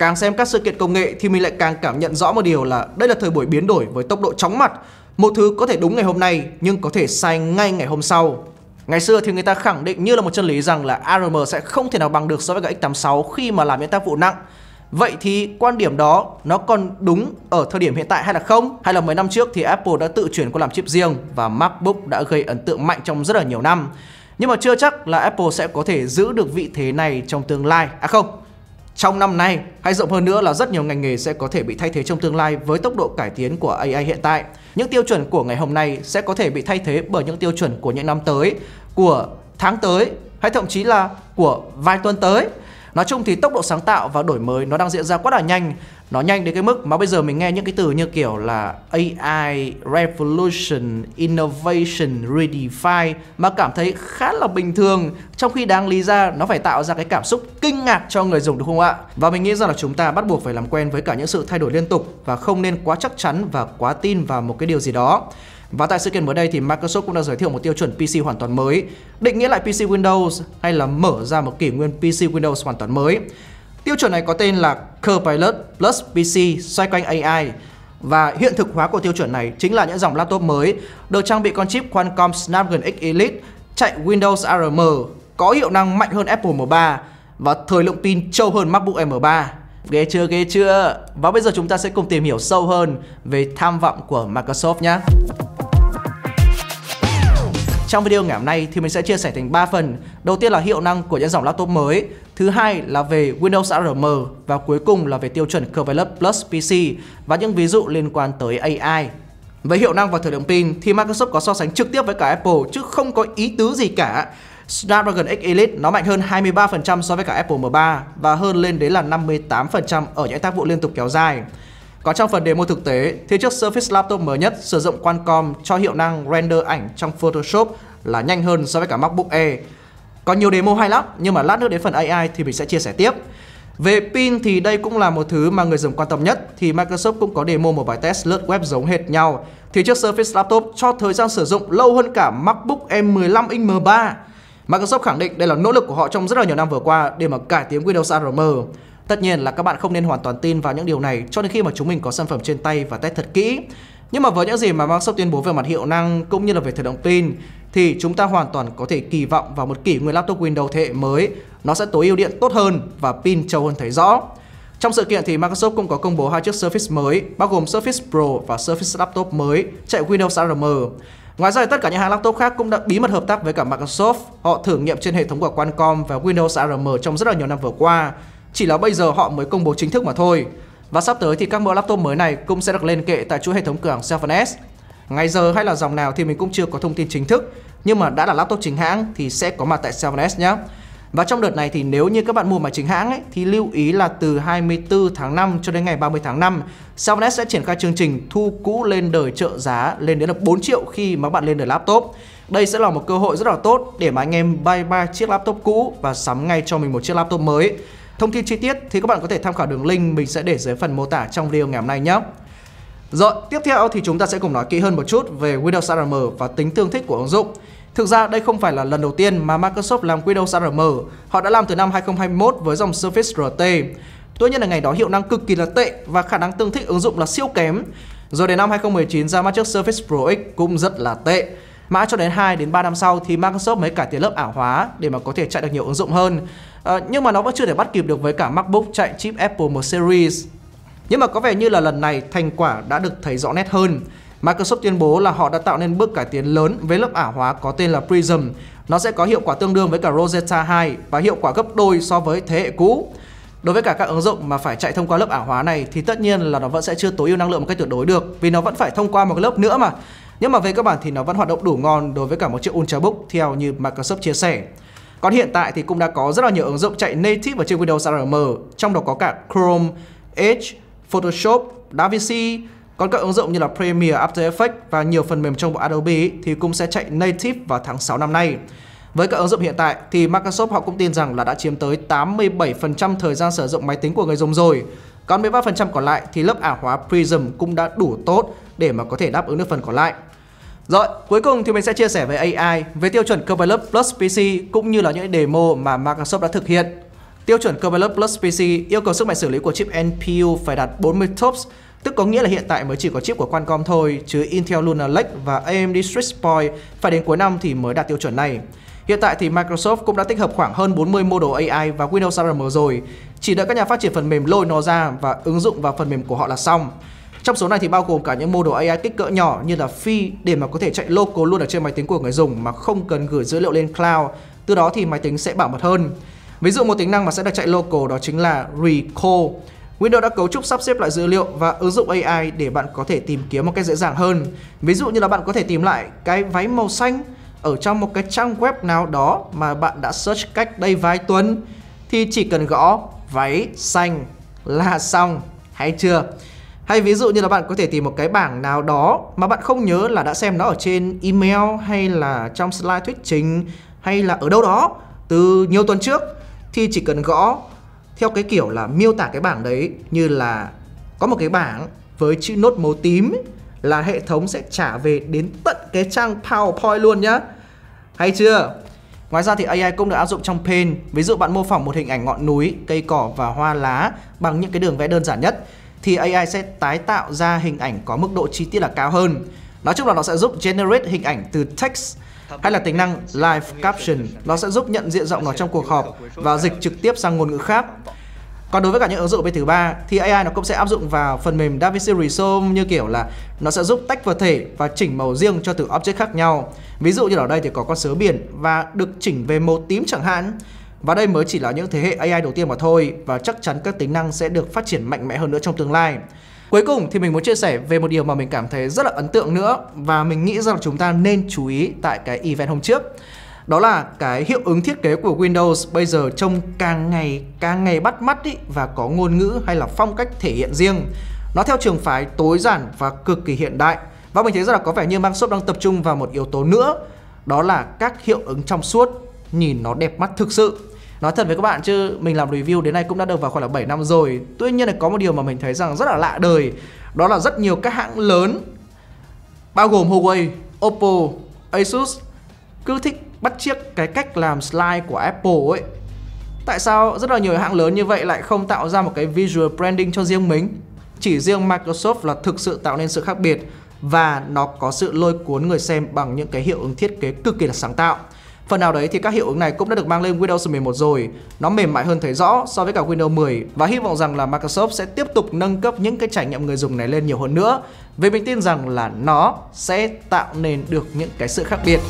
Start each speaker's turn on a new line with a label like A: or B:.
A: Càng xem các sự kiện công nghệ thì mình lại càng cảm nhận rõ một điều là đây là thời buổi biến đổi với tốc độ chóng mặt. Một thứ có thể đúng ngày hôm nay nhưng có thể sai ngay ngày hôm sau. Ngày xưa thì người ta khẳng định như là một chân lý rằng là ARM sẽ không thể nào bằng được so với cả x86 khi mà làm những tác vụ nặng. Vậy thì quan điểm đó nó còn đúng ở thời điểm hiện tại hay là không? Hay là mấy năm trước thì Apple đã tự chuyển qua làm chip riêng và MacBook đã gây ấn tượng mạnh trong rất là nhiều năm. Nhưng mà chưa chắc là Apple sẽ có thể giữ được vị thế này trong tương lai. À không, trong năm nay, hay rộng hơn nữa là rất nhiều ngành nghề sẽ có thể bị thay thế trong tương lai với tốc độ cải tiến của AI hiện tại. Những tiêu chuẩn của ngày hôm nay sẽ có thể bị thay thế bởi những tiêu chuẩn của những năm tới, của tháng tới hay thậm chí là của vài tuần tới nói chung thì tốc độ sáng tạo và đổi mới nó đang diễn ra quá là nhanh nó nhanh đến cái mức mà bây giờ mình nghe những cái từ như kiểu là AI revolution, innovation, redefine mà cảm thấy khá là bình thường trong khi đáng lý ra nó phải tạo ra cái cảm xúc kinh ngạc cho người dùng đúng không ạ? Và mình nghĩ rằng là chúng ta bắt buộc phải làm quen với cả những sự thay đổi liên tục và không nên quá chắc chắn và quá tin vào một cái điều gì đó. Và tại sự kiện mới đây thì Microsoft cũng đã giới thiệu một tiêu chuẩn PC hoàn toàn mới, định nghĩa lại PC Windows hay là mở ra một kỷ nguyên PC Windows hoàn toàn mới. Tiêu chuẩn này có tên là Copilot Plus PC xoay quanh AI và hiện thực hóa của tiêu chuẩn này chính là những dòng laptop mới được trang bị con chip Qualcomm Snapdragon X Elite chạy Windows ARM có hiệu năng mạnh hơn Apple M3 và thời lượng pin trâu hơn MacBook M3. Ghê chưa, ghê chưa? Và bây giờ chúng ta sẽ cùng tìm hiểu sâu hơn về tham vọng của Microsoft nhé. Trong video ngày hôm nay thì mình sẽ chia sẻ thành 3 phần. Đầu tiên là hiệu năng của những dòng laptop mới, thứ hai là về Windows ARM và cuối cùng là về tiêu chuẩn Covellus Plus PC và những ví dụ liên quan tới AI. Về hiệu năng và thời lượng pin thì Microsoft có so sánh trực tiếp với cả Apple chứ không có ý tứ gì cả. Snapdragon X Elite nó mạnh hơn 23% so với cả Apple M3 và hơn lên đến là 58% ở những tác vụ liên tục kéo dài. Còn trong phần demo thực tế thì chiếc Surface Laptop mới nhất sử dụng Qualcomm cho hiệu năng render ảnh trong Photoshop là nhanh hơn so với cả MacBook Air. Có nhiều demo hay lắm nhưng mà lát nữa đến phần AI thì mình sẽ chia sẻ tiếp. Về pin thì đây cũng là một thứ mà người dùng quan tâm nhất thì Microsoft cũng có demo một bài test lướt web giống hệt nhau. Thì chiếc Surface Laptop cho thời gian sử dụng lâu hơn cả MacBook m 15 inch M3. Microsoft khẳng định đây là nỗ lực của họ trong rất là nhiều năm vừa qua để mà cải tiến Windows ARM. Tất nhiên là các bạn không nên hoàn toàn tin vào những điều này cho đến khi mà chúng mình có sản phẩm trên tay và test thật kỹ. Nhưng mà với những gì mà Microsoft tuyên bố về mặt hiệu năng cũng như là về thời động pin thì chúng ta hoàn toàn có thể kỳ vọng vào một kỷ nguyên laptop Windows thế hệ mới nó sẽ tối ưu điện tốt hơn và pin trâu hơn thấy rõ. Trong sự kiện thì Microsoft cũng có công bố hai chiếc Surface mới bao gồm Surface Pro và Surface Laptop mới chạy Windows ARM. Ngoài ra thì tất cả những hãng laptop khác cũng đã bí mật hợp tác với cả Microsoft. Họ thử nghiệm trên hệ thống của Qualcomm và Windows ARM trong rất là nhiều năm vừa qua chỉ là bây giờ họ mới công bố chính thức mà thôi. Và sắp tới thì các mẫu laptop mới này cũng sẽ được lên kệ tại chuỗi hệ thống cửa hàng Seven S. Ngày giờ hay là dòng nào thì mình cũng chưa có thông tin chính thức, nhưng mà đã là laptop chính hãng thì sẽ có mặt tại Seven S nhé. Và trong đợt này thì nếu như các bạn mua máy chính hãng ấy, thì lưu ý là từ 24 tháng 5 cho đến ngày 30 tháng 5 Xiaomi sẽ triển khai chương trình thu cũ lên đời trợ giá lên đến là 4 triệu khi mà bạn lên đời laptop Đây sẽ là một cơ hội rất là tốt để mà anh em bay ba chiếc laptop cũ và sắm ngay cho mình một chiếc laptop mới Thông tin chi tiết thì các bạn có thể tham khảo đường link mình sẽ để dưới phần mô tả trong video ngày hôm nay nhé. Rồi, tiếp theo thì chúng ta sẽ cùng nói kỹ hơn một chút về Windows ARM và tính tương thích của ứng dụng. Thực ra đây không phải là lần đầu tiên mà Microsoft làm Windows ARM, họ đã làm từ năm 2021 với dòng Surface RT. Tuy nhiên là ngày đó hiệu năng cực kỳ là tệ và khả năng tương thích ứng dụng là siêu kém. Rồi đến năm 2019 ra mắt chiếc Surface Pro X cũng rất là tệ. Mãi cho đến 2 đến 3 năm sau thì Microsoft mới cải tiến lớp ảo hóa để mà có thể chạy được nhiều ứng dụng hơn. Ờ, nhưng mà nó vẫn chưa thể bắt kịp được với cả MacBook chạy chip Apple M series. Nhưng mà có vẻ như là lần này thành quả đã được thấy rõ nét hơn. Microsoft tuyên bố là họ đã tạo nên bước cải tiến lớn với lớp ảo hóa có tên là Prism. Nó sẽ có hiệu quả tương đương với cả Rosetta 2 và hiệu quả gấp đôi so với thế hệ cũ. Đối với cả các ứng dụng mà phải chạy thông qua lớp ảo hóa này thì tất nhiên là nó vẫn sẽ chưa tối ưu năng lượng một cách tuyệt đối được vì nó vẫn phải thông qua một lớp nữa mà. Nhưng mà về các bạn thì nó vẫn hoạt động đủ ngon đối với cả một chiếc Ultrabook theo như Microsoft chia sẻ. Còn hiện tại thì cũng đã có rất là nhiều ứng dụng chạy native ở trên Windows ARM, trong đó có cả Chrome, Edge, Photoshop, DaVinci, còn các ứng dụng như là Premiere, After Effects và nhiều phần mềm trong bộ Adobe thì cũng sẽ chạy native vào tháng 6 năm nay. Với các ứng dụng hiện tại thì Microsoft họ cũng tin rằng là đã chiếm tới 87% thời gian sử dụng máy tính của người dùng rồi. Còn 13% còn lại thì lớp ảo hóa Prism cũng đã đủ tốt để mà có thể đáp ứng được phần còn lại. Rồi, cuối cùng thì mình sẽ chia sẻ về AI, về tiêu chuẩn Copilot Plus PC cũng như là những demo mà Microsoft đã thực hiện. Tiêu chuẩn Copilot Plus PC yêu cầu sức mạnh xử lý của chip NPU phải đạt 40 TOPS, tức có nghĩa là hiện tại mới chỉ có chip của Qualcomm thôi, chứ Intel Lunar Lake và AMD Street Point phải đến cuối năm thì mới đạt tiêu chuẩn này. Hiện tại thì Microsoft cũng đã tích hợp khoảng hơn 40 mô AI và Windows ARM rồi, chỉ đợi các nhà phát triển phần mềm lôi nó ra và ứng dụng vào phần mềm của họ là xong. Trong số này thì bao gồm cả những mô đồ AI kích cỡ nhỏ như là Phi để mà có thể chạy local luôn ở trên máy tính của người dùng mà không cần gửi dữ liệu lên cloud. Từ đó thì máy tính sẽ bảo mật hơn. Ví dụ một tính năng mà sẽ được chạy local đó chính là Recall. Windows đã cấu trúc sắp xếp lại dữ liệu và ứng dụng AI để bạn có thể tìm kiếm một cách dễ dàng hơn. Ví dụ như là bạn có thể tìm lại cái váy màu xanh ở trong một cái trang web nào đó mà bạn đã search cách đây vài tuần thì chỉ cần gõ váy xanh là xong, hay chưa? Hay ví dụ như là bạn có thể tìm một cái bảng nào đó mà bạn không nhớ là đã xem nó ở trên email hay là trong slide thuyết trình hay là ở đâu đó từ nhiều tuần trước thì chỉ cần gõ theo cái kiểu là miêu tả cái bảng đấy như là có một cái bảng với chữ nốt màu tím là hệ thống sẽ trả về đến tận cái trang PowerPoint luôn nhá. Hay chưa? Ngoài ra thì AI cũng được áp dụng trong Paint. Ví dụ bạn mô phỏng một hình ảnh ngọn núi, cây cỏ và hoa lá bằng những cái đường vẽ đơn giản nhất thì AI sẽ tái tạo ra hình ảnh có mức độ chi tiết là cao hơn. Nói chung là nó sẽ giúp generate hình ảnh từ text hay là tính năng live caption. Nó sẽ giúp nhận diện rộng nó trong cuộc họp và dịch trực tiếp sang ngôn ngữ khác. Còn đối với cả những ứng dụng bên thứ ba thì AI nó cũng sẽ áp dụng vào phần mềm DaVinci Resolve như kiểu là nó sẽ giúp tách vật thể và chỉnh màu riêng cho từng object khác nhau. Ví dụ như ở đây thì có con sớ biển và được chỉnh về màu tím chẳng hạn. Và đây mới chỉ là những thế hệ AI đầu tiên mà thôi và chắc chắn các tính năng sẽ được phát triển mạnh mẽ hơn nữa trong tương lai. Cuối cùng thì mình muốn chia sẻ về một điều mà mình cảm thấy rất là ấn tượng nữa và mình nghĩ rằng chúng ta nên chú ý tại cái event hôm trước. Đó là cái hiệu ứng thiết kế của Windows bây giờ trông càng ngày càng ngày bắt mắt ý và có ngôn ngữ hay là phong cách thể hiện riêng. Nó theo trường phái tối giản và cực kỳ hiện đại. Và mình thấy rất là có vẻ như Microsoft đang tập trung vào một yếu tố nữa, đó là các hiệu ứng trong suốt nhìn nó đẹp mắt thực sự. Nói thật với các bạn chứ mình làm review đến nay cũng đã được vào khoảng là 7 năm rồi Tuy nhiên là có một điều mà mình thấy rằng rất là lạ đời Đó là rất nhiều các hãng lớn Bao gồm Huawei, Oppo, Asus Cứ thích bắt chiếc cái cách làm slide của Apple ấy Tại sao rất là nhiều hãng lớn như vậy lại không tạo ra một cái visual branding cho riêng mình Chỉ riêng Microsoft là thực sự tạo nên sự khác biệt Và nó có sự lôi cuốn người xem bằng những cái hiệu ứng thiết kế cực kỳ là sáng tạo Phần nào đấy thì các hiệu ứng này cũng đã được mang lên Windows 11 rồi. Nó mềm mại hơn thấy rõ so với cả Windows 10 và hy vọng rằng là Microsoft sẽ tiếp tục nâng cấp những cái trải nghiệm người dùng này lên nhiều hơn nữa. Vì mình tin rằng là nó sẽ tạo nên được những cái sự khác biệt.